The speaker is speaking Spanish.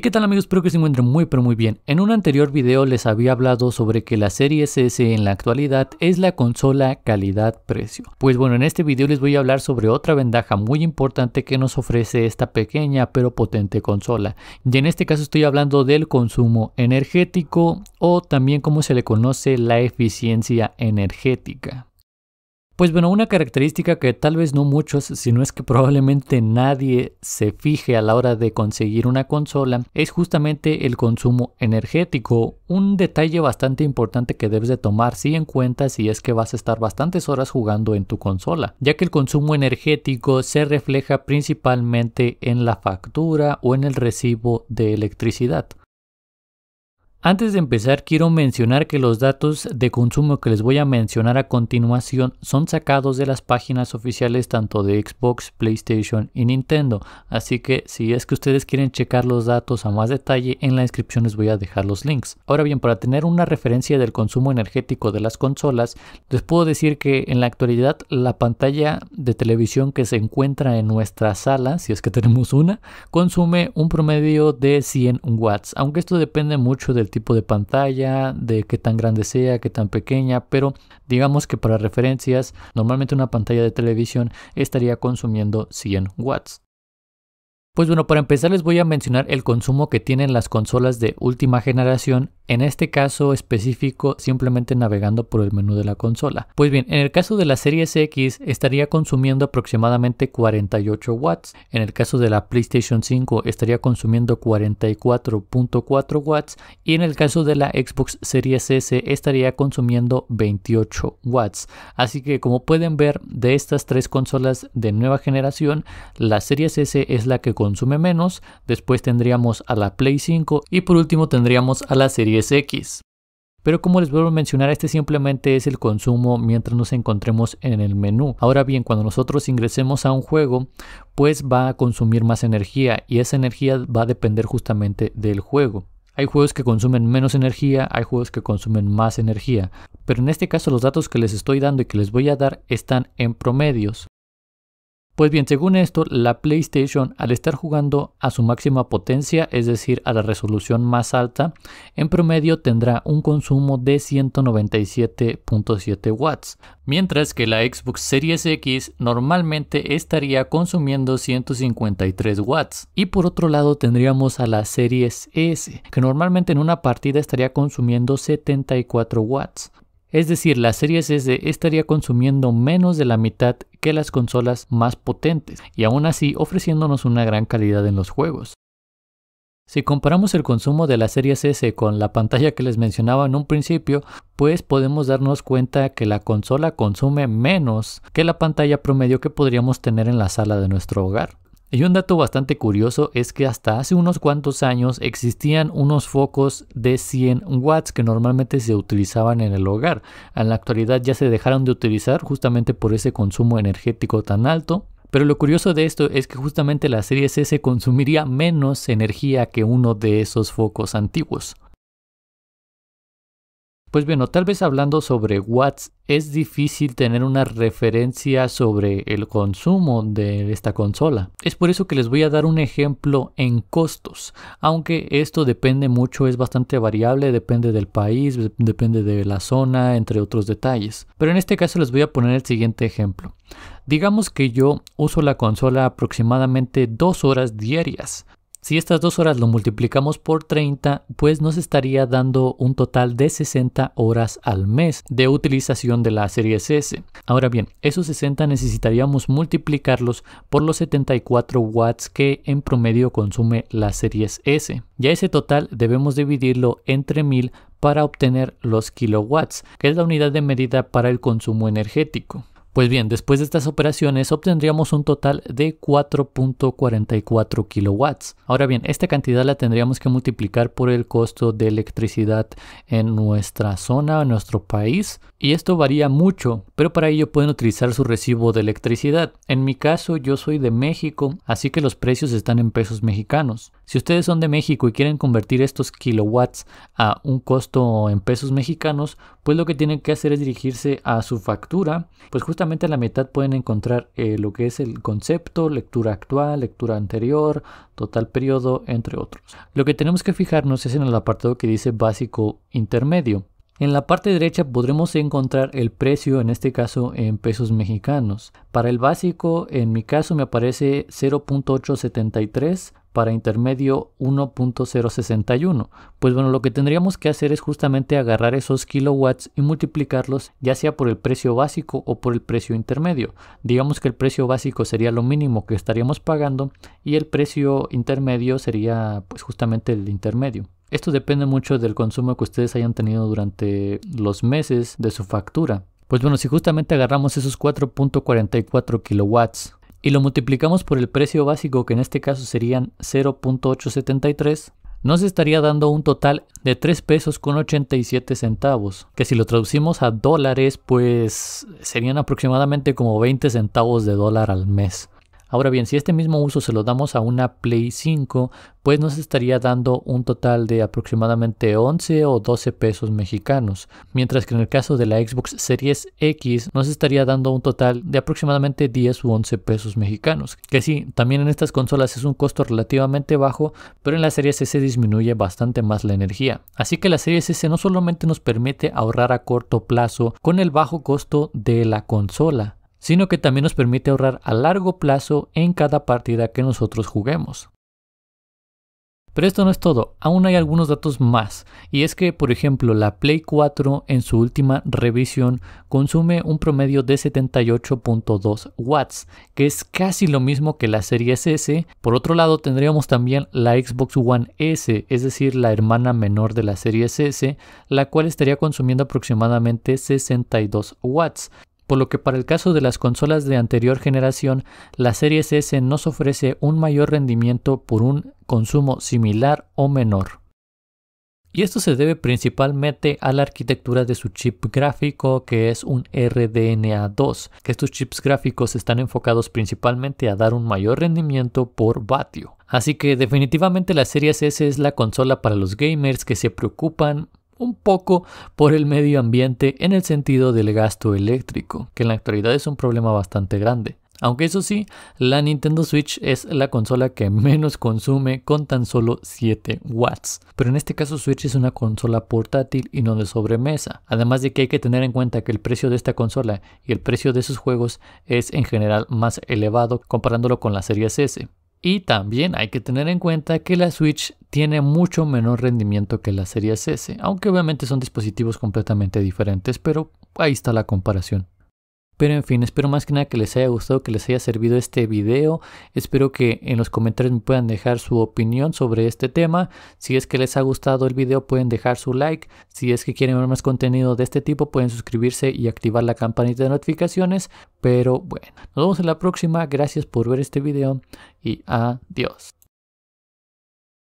¿qué tal amigos? Espero que se encuentren muy pero muy bien. En un anterior video les había hablado sobre que la serie S en la actualidad es la consola calidad-precio. Pues bueno, en este video les voy a hablar sobre otra ventaja muy importante que nos ofrece esta pequeña pero potente consola. Y en este caso estoy hablando del consumo energético o también como se le conoce la eficiencia energética. Pues bueno, una característica que tal vez no muchos, si no es que probablemente nadie se fije a la hora de conseguir una consola, es justamente el consumo energético, un detalle bastante importante que debes de tomar en cuenta si es que vas a estar bastantes horas jugando en tu consola, ya que el consumo energético se refleja principalmente en la factura o en el recibo de electricidad. Antes de empezar, quiero mencionar que los datos de consumo que les voy a mencionar a continuación son sacados de las páginas oficiales tanto de Xbox, PlayStation y Nintendo, así que si es que ustedes quieren checar los datos a más detalle, en la descripción les voy a dejar los links. Ahora bien, para tener una referencia del consumo energético de las consolas, les puedo decir que en la actualidad la pantalla de televisión que se encuentra en nuestra sala, si es que tenemos una, consume un promedio de 100 watts, aunque esto depende mucho del tipo de pantalla, de qué tan grande sea, qué tan pequeña, pero digamos que para referencias, normalmente una pantalla de televisión estaría consumiendo 100 watts. Pues bueno, para empezar les voy a mencionar el consumo que tienen las consolas de última generación en este caso específico simplemente navegando por el menú de la consola. Pues bien, en el caso de la serie X estaría consumiendo aproximadamente 48 watts, en el caso de la PlayStation 5 estaría consumiendo 44.4 watts y en el caso de la Xbox Series S estaría consumiendo 28 watts. Así que como pueden ver, de estas tres consolas de nueva generación, la Series S es la que consume menos, después tendríamos a la Play 5 y por último tendríamos a la Serie. Pero como les vuelvo a mencionar, este simplemente es el consumo mientras nos encontremos en el menú. Ahora bien, cuando nosotros ingresemos a un juego, pues va a consumir más energía y esa energía va a depender justamente del juego. Hay juegos que consumen menos energía, hay juegos que consumen más energía, pero en este caso los datos que les estoy dando y que les voy a dar están en promedios. Pues bien, según esto, la PlayStation al estar jugando a su máxima potencia, es decir, a la resolución más alta, en promedio tendrá un consumo de 197.7 watts, mientras que la Xbox Series X normalmente estaría consumiendo 153 watts. Y por otro lado tendríamos a la Series S, que normalmente en una partida estaría consumiendo 74 watts. Es decir, la Series S estaría consumiendo menos de la mitad que las consolas más potentes y aún así ofreciéndonos una gran calidad en los juegos. Si comparamos el consumo de la serie S con la pantalla que les mencionaba en un principio, pues podemos darnos cuenta que la consola consume menos que la pantalla promedio que podríamos tener en la sala de nuestro hogar. Y un dato bastante curioso es que hasta hace unos cuantos años existían unos focos de 100 watts que normalmente se utilizaban en el hogar. En la actualidad ya se dejaron de utilizar justamente por ese consumo energético tan alto. Pero lo curioso de esto es que justamente la serie S consumiría menos energía que uno de esos focos antiguos. Pues bueno, tal vez hablando sobre watts, es difícil tener una referencia sobre el consumo de esta consola. Es por eso que les voy a dar un ejemplo en costos, aunque esto depende mucho, es bastante variable, depende del país, depende de la zona, entre otros detalles. Pero en este caso les voy a poner el siguiente ejemplo. Digamos que yo uso la consola aproximadamente dos horas diarias. Si estas dos horas lo multiplicamos por 30, pues nos estaría dando un total de 60 horas al mes de utilización de la serie S. Ahora bien, esos 60 necesitaríamos multiplicarlos por los 74 watts que en promedio consume la serie S. Ya ese total debemos dividirlo entre 1000 para obtener los kilowatts, que es la unidad de medida para el consumo energético. Pues bien, después de estas operaciones obtendríamos un total de 4.44 kilowatts. Ahora bien, esta cantidad la tendríamos que multiplicar por el costo de electricidad en nuestra zona, en nuestro país, y esto varía mucho, pero para ello pueden utilizar su recibo de electricidad. En mi caso, yo soy de México, así que los precios están en pesos mexicanos. Si ustedes son de México y quieren convertir estos kilowatts a un costo en pesos mexicanos, pues lo que tienen que hacer es dirigirse a su factura, pues justamente a la mitad pueden encontrar eh, lo que es el concepto, lectura actual, lectura anterior, total periodo, entre otros. Lo que tenemos que fijarnos es en el apartado que dice básico intermedio. En la parte derecha podremos encontrar el precio, en este caso en pesos mexicanos. Para el básico, en mi caso me aparece 0.873, para intermedio 1.061. Pues bueno, lo que tendríamos que hacer es justamente agarrar esos kilowatts y multiplicarlos ya sea por el precio básico o por el precio intermedio. Digamos que el precio básico sería lo mínimo que estaríamos pagando y el precio intermedio sería pues justamente el intermedio. Esto depende mucho del consumo que ustedes hayan tenido durante los meses de su factura. Pues bueno, si justamente agarramos esos 4.44 kilowatts y lo multiplicamos por el precio básico, que en este caso serían 0.873, nos estaría dando un total de 3 pesos con 87 centavos, que si lo traducimos a dólares, pues serían aproximadamente como 20 centavos de dólar al mes. Ahora bien, si este mismo uso se lo damos a una Play 5, pues nos estaría dando un total de aproximadamente 11 o 12 pesos mexicanos, mientras que en el caso de la Xbox Series X nos estaría dando un total de aproximadamente 10 u 11 pesos mexicanos, que sí, también en estas consolas es un costo relativamente bajo, pero en la Series S disminuye bastante más la energía. Así que la Series S no solamente nos permite ahorrar a corto plazo con el bajo costo de la consola, sino que también nos permite ahorrar a largo plazo en cada partida que nosotros juguemos. Pero esto no es todo, aún hay algunos datos más, y es que por ejemplo la Play 4 en su última revisión consume un promedio de 78.2 watts, que es casi lo mismo que la serie S. Por otro lado tendríamos también la Xbox One S, es decir, la hermana menor de la serie S, la cual estaría consumiendo aproximadamente 62 watts, por lo que para el caso de las consolas de anterior generación, la Series S nos ofrece un mayor rendimiento por un consumo similar o menor. Y esto se debe principalmente a la arquitectura de su chip gráfico, que es un RDNA2, que estos chips gráficos están enfocados principalmente a dar un mayor rendimiento por vatio. Así que definitivamente la serie S es la consola para los gamers que se preocupan un poco por el medio ambiente en el sentido del gasto eléctrico, que en la actualidad es un problema bastante grande. Aunque eso sí, la Nintendo Switch es la consola que menos consume con tan solo 7 watts. Pero en este caso Switch es una consola portátil y no de sobremesa. Además de que hay que tener en cuenta que el precio de esta consola y el precio de sus juegos es en general más elevado comparándolo con la Serie S. Y también hay que tener en cuenta que la Switch tiene mucho menor rendimiento que la Series S, aunque obviamente son dispositivos completamente diferentes, pero ahí está la comparación. Pero en fin, espero más que nada que les haya gustado, que les haya servido este video. Espero que en los comentarios me puedan dejar su opinión sobre este tema. Si es que les ha gustado el video pueden dejar su like. Si es que quieren ver más contenido de este tipo pueden suscribirse y activar la campanita de notificaciones. Pero bueno, nos vemos en la próxima. Gracias por ver este video y adiós.